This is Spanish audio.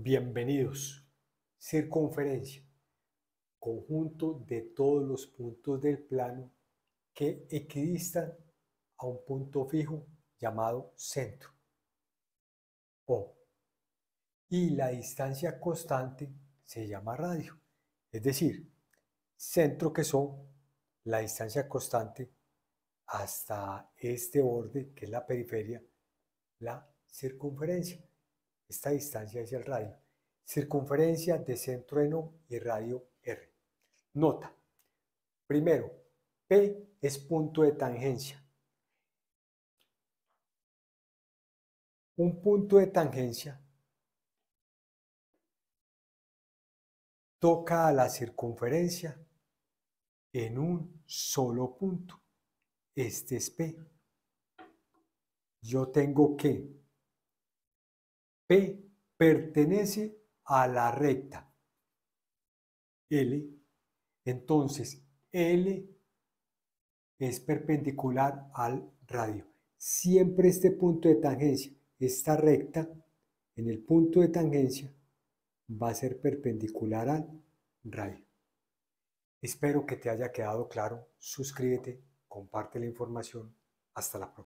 Bienvenidos. Circunferencia. Conjunto de todos los puntos del plano que equidistan a un punto fijo llamado centro. O. Y la distancia constante se llama radio. Es decir, centro que son la distancia constante hasta este borde que es la periferia, la circunferencia. Esta distancia es el radio. Circunferencia de centro en O y radio R. Nota. Primero, P es punto de tangencia. Un punto de tangencia toca a la circunferencia en un solo punto. Este es P. Yo tengo que P pertenece a la recta. L. Entonces, L es perpendicular al radio. Siempre este punto de tangencia, esta recta, en el punto de tangencia, va a ser perpendicular al radio. Espero que te haya quedado claro. Suscríbete, comparte la información. Hasta la próxima.